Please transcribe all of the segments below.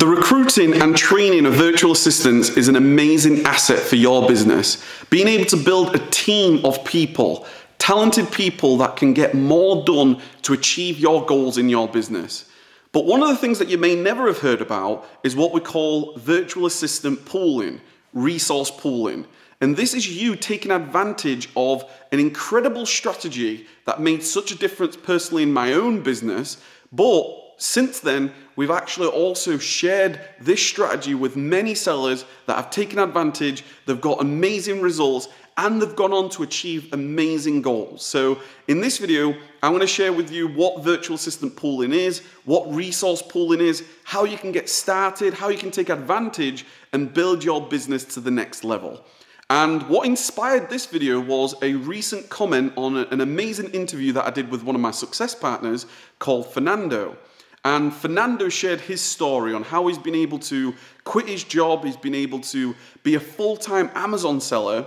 The recruiting and training of virtual assistants is an amazing asset for your business. Being able to build a team of people, talented people that can get more done to achieve your goals in your business. But one of the things that you may never have heard about is what we call virtual assistant pooling, resource pooling. And this is you taking advantage of an incredible strategy that made such a difference personally in my own business, but since then, we've actually also shared this strategy with many sellers that have taken advantage, they've got amazing results, and they've gone on to achieve amazing goals. So in this video, I wanna share with you what virtual assistant pooling is, what resource pooling is, how you can get started, how you can take advantage and build your business to the next level. And what inspired this video was a recent comment on an amazing interview that I did with one of my success partners called Fernando. And Fernando shared his story on how he's been able to quit his job, he's been able to be a full time Amazon seller.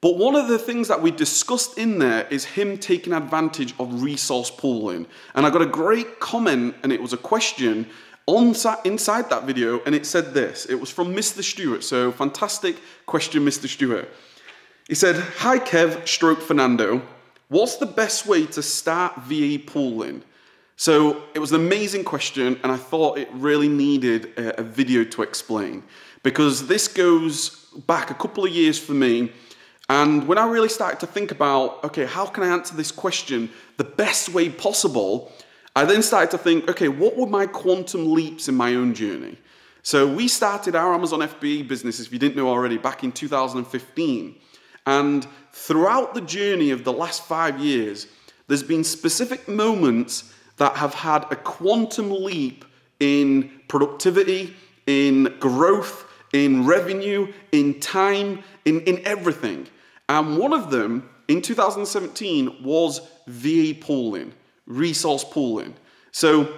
But one of the things that we discussed in there is him taking advantage of resource pooling. And I got a great comment, and it was a question on inside that video, and it said this. It was from Mr. Stewart, so fantastic question, Mr. Stewart. He said, Hi Kev, stroke Fernando. What's the best way to start VA pooling? So it was an amazing question, and I thought it really needed a, a video to explain because this goes back a couple of years for me. And when I really started to think about, okay, how can I answer this question the best way possible? I then started to think, okay, what were my quantum leaps in my own journey? So we started our Amazon FBA business, if you didn't know already, back in 2015. And throughout the journey of the last five years, there's been specific moments that have had a quantum leap in productivity, in growth, in revenue, in time, in, in everything. And one of them in 2017 was VA pooling, resource pooling. So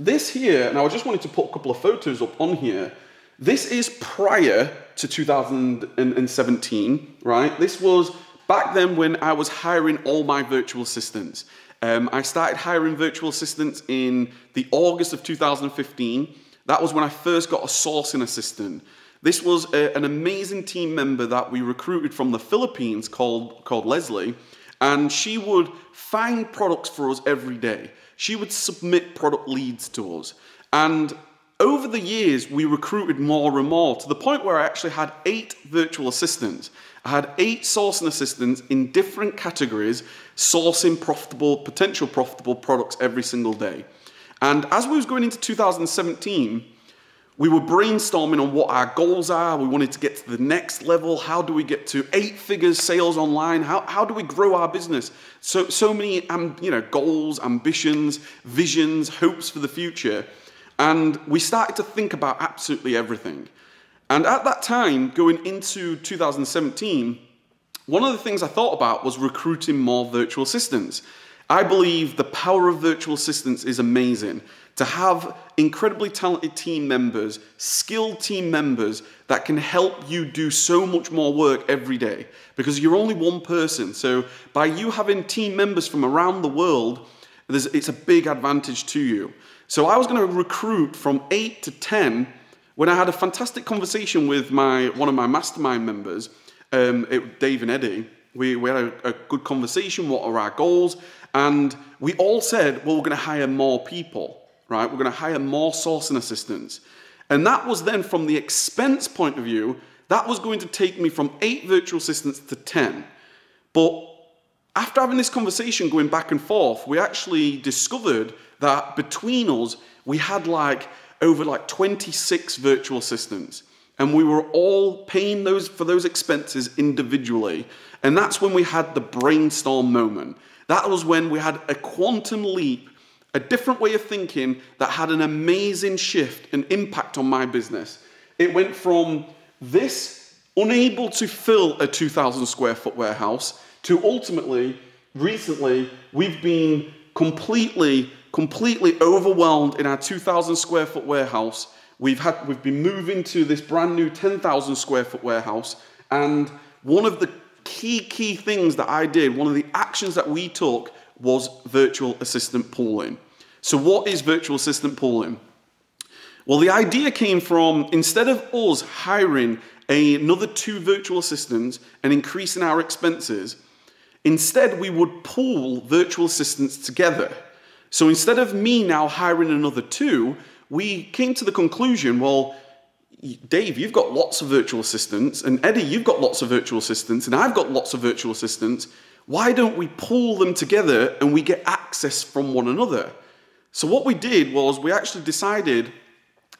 this here, now I just wanted to put a couple of photos up on here. This is prior to 2017, right? This was back then when I was hiring all my virtual assistants. Um, I started hiring virtual assistants in the August of 2015. That was when I first got a sourcing assistant. This was a, an amazing team member that we recruited from the Philippines called, called Leslie, and she would find products for us every day. She would submit product leads to us. And over the years, we recruited more and more to the point where I actually had eight virtual assistants. I had eight sourcing assistants in different categories sourcing profitable, potential profitable products every single day. And as we was going into 2017, we were brainstorming on what our goals are. We wanted to get to the next level. How do we get to eight figures sales online? How, how do we grow our business? So, so many um, you know, goals, ambitions, visions, hopes for the future. And we started to think about absolutely everything. And at that time, going into 2017, one of the things I thought about was recruiting more virtual assistants. I believe the power of virtual assistants is amazing. To have incredibly talented team members, skilled team members that can help you do so much more work every day because you're only one person. So, by you having team members from around the world, it's a big advantage to you. So, I was going to recruit from eight to 10 when I had a fantastic conversation with my one of my mastermind members, um, it, Dave and Eddie. We, we had a, a good conversation. What are our goals? And we all said, well, we're going to hire more people, right? We're going to hire more sourcing assistants. And that was then from the expense point of view, that was going to take me from eight virtual assistants to 10. But after having this conversation going back and forth, we actually discovered that between us, we had like over like 26 virtual assistants. And we were all paying those for those expenses individually. And that's when we had the brainstorm moment. That was when we had a quantum leap, a different way of thinking that had an amazing shift and impact on my business. It went from this unable to fill a 2,000 square foot warehouse to ultimately, recently, we've been completely completely overwhelmed in our 2,000 square foot warehouse. We've, had, we've been moving to this brand new 10,000 square foot warehouse. And one of the key, key things that I did, one of the actions that we took was virtual assistant pooling. So, what is virtual assistant pooling? Well, the idea came from instead of us hiring a, another two virtual assistants and increasing our expenses, instead we would pool virtual assistants together. So instead of me now hiring another two, we came to the conclusion well, Dave, you've got lots of virtual assistants, and Eddie, you've got lots of virtual assistants, and I've got lots of virtual assistants. Why don't we pull them together and we get access from one another? So what we did was we actually decided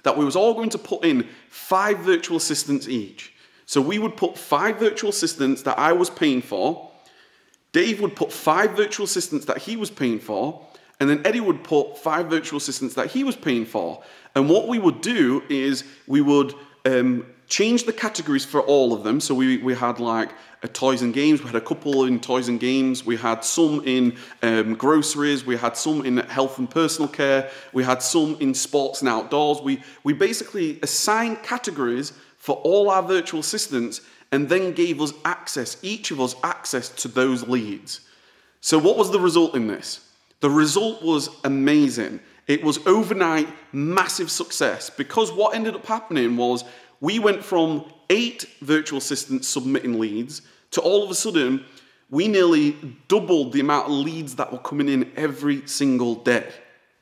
that we was all going to put in five virtual assistants each. So we would put five virtual assistants that I was paying for. Dave would put five virtual assistants that he was paying for. And then Eddie would put five virtual assistants that he was paying for. And what we would do is we would um, change the categories for all of them. So we, we had like toys and games, we had a couple in toys and games, we had some in um, groceries, we had some in health and personal care, we had some in sports and outdoors. We, we basically assigned categories for all our virtual assistants and then gave us access, each of us access to those leads. So what was the result in this? The result was amazing. It was overnight massive success because what ended up happening was we went from eight virtual assistants submitting leads to all of a sudden we nearly doubled the amount of leads that were coming in every single day.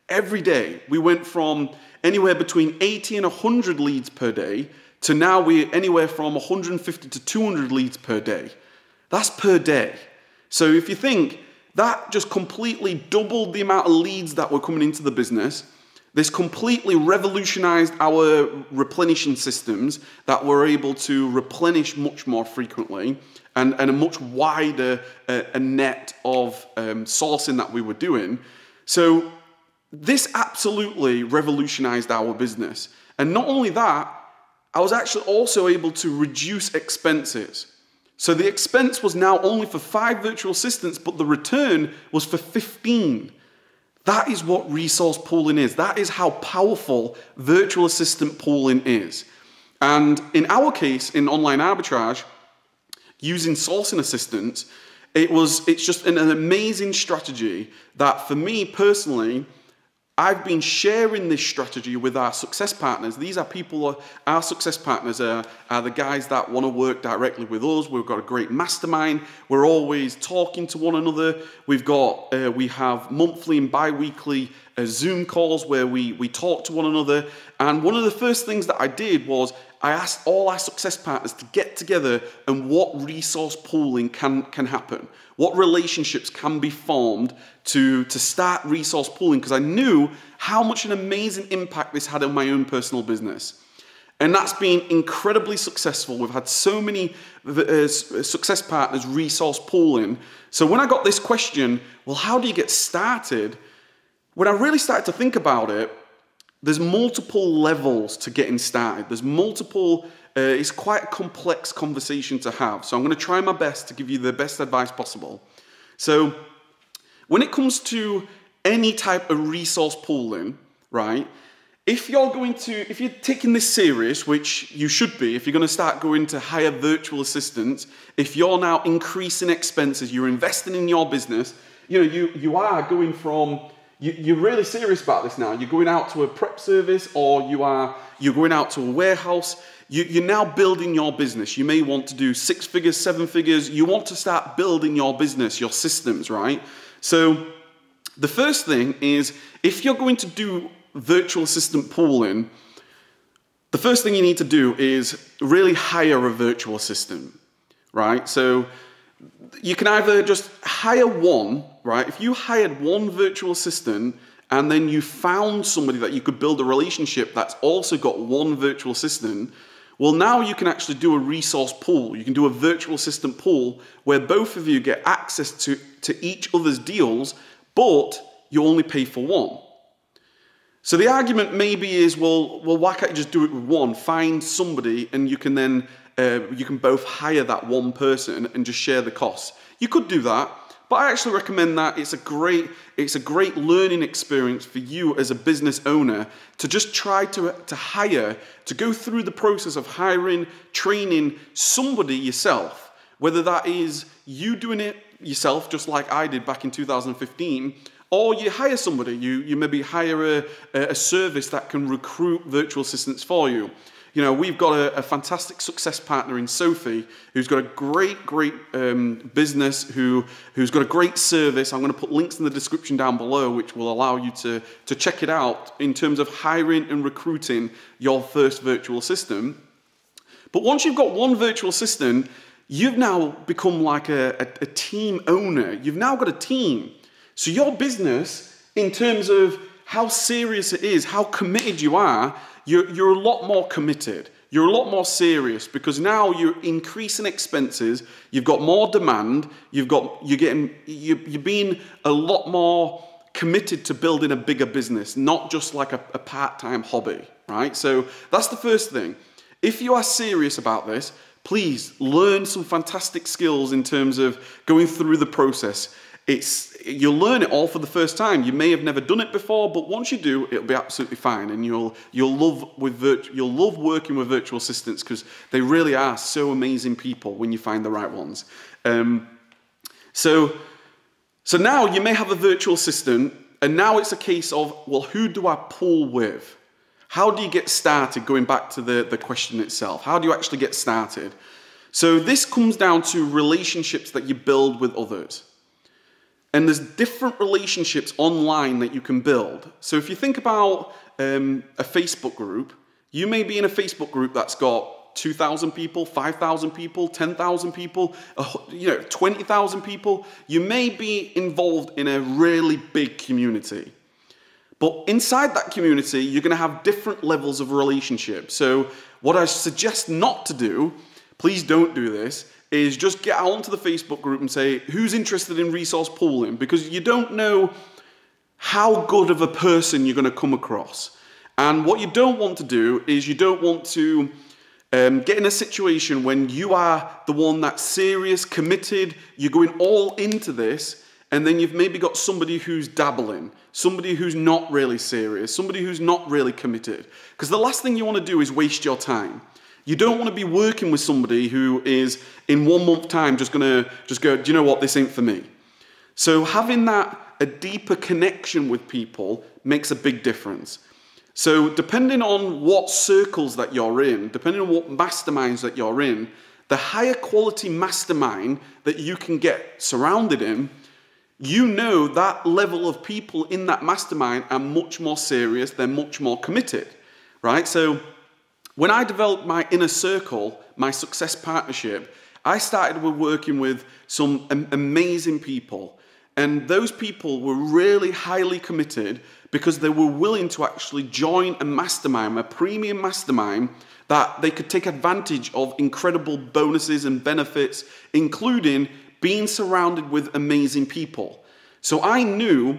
Every day we went from anywhere between 80 and 100 leads per day to now we're anywhere from 150 to 200 leads per day. That's per day. So if you think that just completely doubled the amount of leads that were coming into the business. This completely revolutionized our replenishing systems that were able to replenish much more frequently and, and a much wider uh, a net of um, sourcing that we were doing. So this absolutely revolutionized our business. And not only that, I was actually also able to reduce expenses. So the expense was now only for five virtual assistants, but the return was for 15. That is what resource pooling is. That is how powerful virtual assistant pooling is. And in our case, in online arbitrage, using sourcing assistants, it was it's just an, an amazing strategy that for me personally, I've been sharing this strategy with our success partners. These are people, uh, our success partners are, are the guys that want to work directly with us. We've got a great mastermind. We're always talking to one another. We've got, uh, we have monthly and bi-weekly uh, Zoom calls where we, we talk to one another. And one of the first things that I did was I asked all our success partners to get together and what resource pooling can, can happen. What relationships can be formed to, to start resource pooling because I knew how much an amazing impact this had on my own personal business. And that's been incredibly successful. We've had so many uh, uh, success partners resource pooling. So when I got this question, well, how do you get started? When I really started to think about it, there's multiple levels to getting started. There's multiple, uh, it's quite a complex conversation to have. So I'm going to try my best to give you the best advice possible. So when it comes to any type of resource pooling, right? If you're going to, if you're taking this serious, which you should be, if you're going to start going to hire virtual assistants, if you're now increasing expenses, you're investing in your business, you know, you, you are going from you, are really serious about this now. You're going out to a prep service or you are, you're going out to a warehouse. You, you're now building your business. You may want to do six figures, seven figures. You want to start building your business, your systems, right? So the first thing is if you're going to do virtual assistant pooling, the first thing you need to do is really hire a virtual assistant, right? So you can either just hire one right? If you hired one virtual assistant and then you found somebody that you could build a relationship that's also got one virtual assistant, well, now you can actually do a resource pool. You can do a virtual assistant pool where both of you get access to, to each other's deals, but you only pay for one. So the argument maybe is, well, well, why can't you just do it with one? Find somebody, and you can then uh, you can both hire that one person and, and just share the costs. You could do that, but I actually recommend that. It's a great, it's a great learning experience for you as a business owner to just try to, to hire, to go through the process of hiring, training somebody yourself, whether that is you doing it yourself, just like I did back in 2015, or you hire somebody, you, you maybe hire a, a service that can recruit virtual assistants for you you know, we've got a, a fantastic success partner in Sophie, who's got a great, great um, business, who, who's got a great service. I'm going to put links in the description down below, which will allow you to, to check it out in terms of hiring and recruiting your first virtual assistant. But once you've got one virtual assistant, you've now become like a, a, a team owner. You've now got a team. So your business, in terms of how serious it is, how committed you are, you're, you're a lot more committed. You're a lot more serious because now you're increasing expenses, you've got more demand, you've got you're getting you, you're being a lot more committed to building a bigger business, not just like a, a part-time hobby, right? So that's the first thing. If you are serious about this, please learn some fantastic skills in terms of going through the process it's you'll learn it all for the first time. You may have never done it before, but once you do, it'll be absolutely fine, and you'll you'll love with you'll love working with virtual assistants because they really are so amazing people when you find the right ones. Um, so, so now you may have a virtual assistant, and now it's a case of well, who do I pull with? How do you get started? Going back to the the question itself, how do you actually get started? So this comes down to relationships that you build with others. And there's different relationships online that you can build. So if you think about um, a Facebook group, you may be in a Facebook group that's got 2,000 people, 5,000 people, 10,000 people, you know, 20,000 people. You may be involved in a really big community. But inside that community, you're going to have different levels of relationship. So what I suggest not to do, please don't do this, is just get onto the Facebook group and say, who's interested in resource pooling? Because you don't know how good of a person you're going to come across. And what you don't want to do is you don't want to um, get in a situation when you are the one that's serious, committed, you're going all into this, and then you've maybe got somebody who's dabbling, somebody who's not really serious, somebody who's not really committed. Because the last thing you want to do is waste your time. You don't want to be working with somebody who is in one month time just gonna just go, do you know what, this ain't for me. So having that a deeper connection with people makes a big difference. So depending on what circles that you're in, depending on what masterminds that you're in, the higher quality mastermind that you can get surrounded in, you know that level of people in that mastermind are much more serious, they're much more committed, right? So when I developed my inner circle, my success partnership, I started with working with some amazing people. And those people were really highly committed because they were willing to actually join a mastermind, a premium mastermind, that they could take advantage of incredible bonuses and benefits, including being surrounded with amazing people. So I knew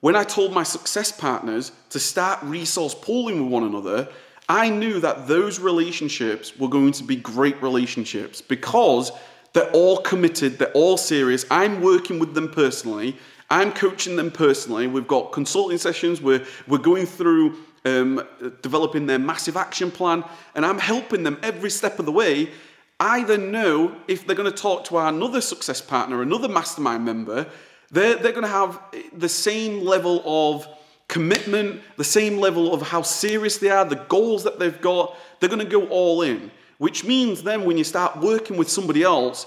when I told my success partners to start resource pooling with one another I knew that those relationships were going to be great relationships because they're all committed, they're all serious. I'm working with them personally, I'm coaching them personally. We've got consulting sessions, we're, we're going through um, developing their massive action plan, and I'm helping them every step of the way. I then know if they're going to talk to another success partner, another mastermind member, they're, they're going to have the same level of commitment, the same level of how serious they are, the goals that they've got. They're going to go all in, which means then when you start working with somebody else,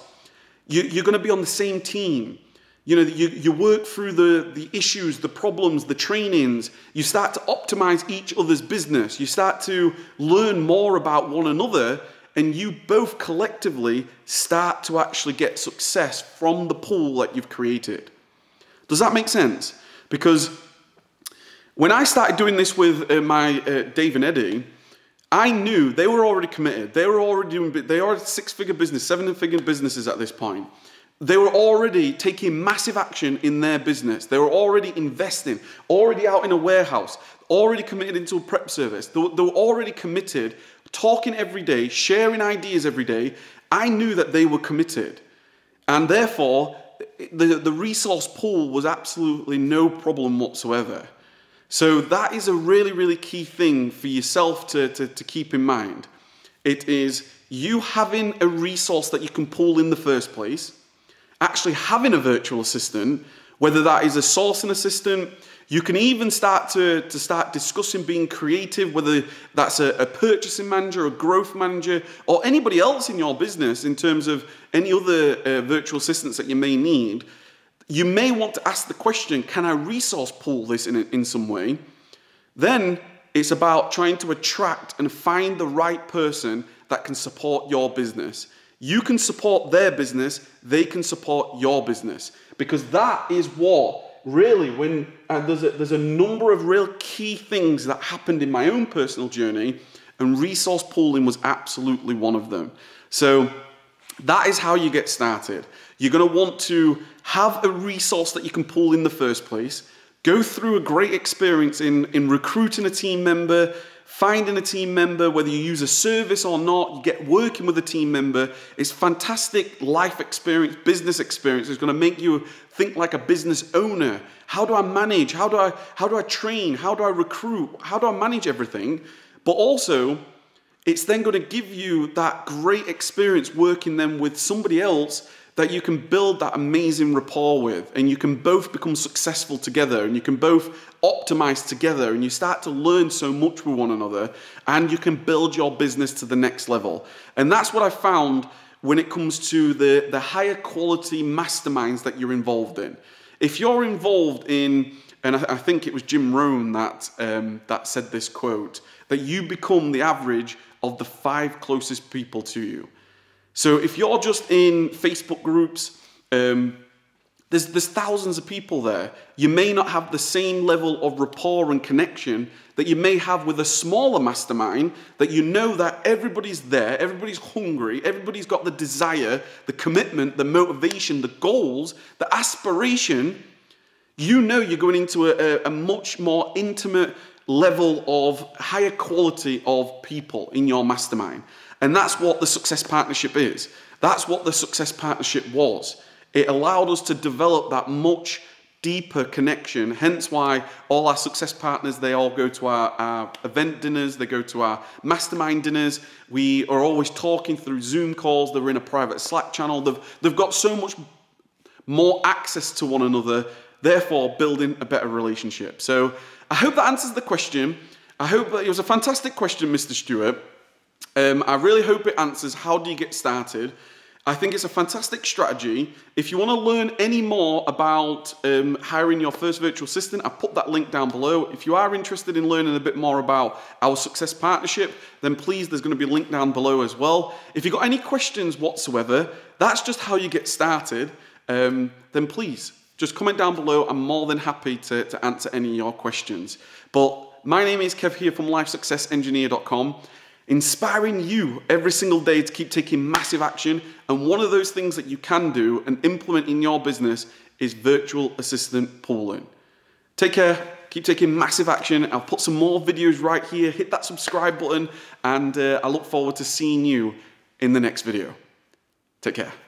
you, are going to be on the same team. You know, you, you work through the, the issues, the problems, the trainings. You start to optimize each other's business. You start to learn more about one another, and you both collectively start to actually get success from the pool that you've created. Does that make sense? Because when I started doing this with uh, my uh, Dave and Eddie, I knew they were already committed. They were already doing, they are six-figure business, seven-figure businesses at this point. They were already taking massive action in their business. They were already investing, already out in a warehouse, already committed into a prep service. They were, they were already committed, talking every day, sharing ideas every day. I knew that they were committed. And therefore, the, the resource pool was absolutely no problem whatsoever. So that is a really, really key thing for yourself to, to, to keep in mind. It is you having a resource that you can pull in the first place, actually having a virtual assistant, whether that is a sourcing assistant, you can even start to, to start discussing being creative, whether that's a, a, purchasing manager, a growth manager, or anybody else in your business in terms of any other uh, virtual assistants that you may need you may want to ask the question, can I resource pool this in, in some way? Then it's about trying to attract and find the right person that can support your business. You can support their business, they can support your business. Because that is what really, when and uh, there's, a, there's a number of real key things that happened in my own personal journey, and resource pooling was absolutely one of them. So that is how you get started. You're going to want to have a resource that you can pull in the first place, go through a great experience in, in recruiting a team member, finding a team member, whether you use a service or not, you get working with a team member. It's fantastic life experience, business experience. It's going to make you think like a business owner. How do I manage? How do I how do I train? How do I recruit? How do I manage everything? But also, it's then going to give you that great experience working then with somebody else that you can build that amazing rapport with and you can both become successful together and you can both optimize together and you start to learn so much with one another and you can build your business to the next level. And that's what I found when it comes to the, the higher quality masterminds that you're involved in. If you're involved in, and I, I think it was Jim Rohn that, um, that said this quote, that you become the average of the five closest people to you. So if you're just in Facebook groups, um, there's, there's thousands of people there. You may not have the same level of rapport and connection that you may have with a smaller mastermind that you know that everybody's there, everybody's hungry, everybody's got the desire, the commitment, the motivation, the goals, the aspiration. You know you're going into a, a, a much more intimate level of higher quality of people in your mastermind. And that's what the Success Partnership is. That's what the Success Partnership was. It allowed us to develop that much deeper connection. Hence why all our success partners, they all go to our, our, event dinners, they go to our mastermind dinners. We are always talking through Zoom calls. They're in a private Slack channel. They've, they've got so much more access to one another, therefore building a better relationship. So I hope that answers the question. I hope that it was a fantastic question, Mr. Stewart. Um, I really hope it answers how do you get started. I think it's a fantastic strategy. If you want to learn any more about um, hiring your first virtual assistant, I put that link down below. If you are interested in learning a bit more about our success partnership, then please, there's going to be a link down below as well. If you've got any questions whatsoever, that's just how you get started, um, then please just comment down below. I'm more than happy to, to answer any of your questions. But my name is Kev here from LifeSuccessEngineer.com inspiring you every single day to keep taking massive action. And one of those things that you can do and implement in your business is virtual assistant pooling. Take care, keep taking massive action. I'll put some more videos right here. Hit that subscribe button, and uh, I look forward to seeing you in the next video. Take care.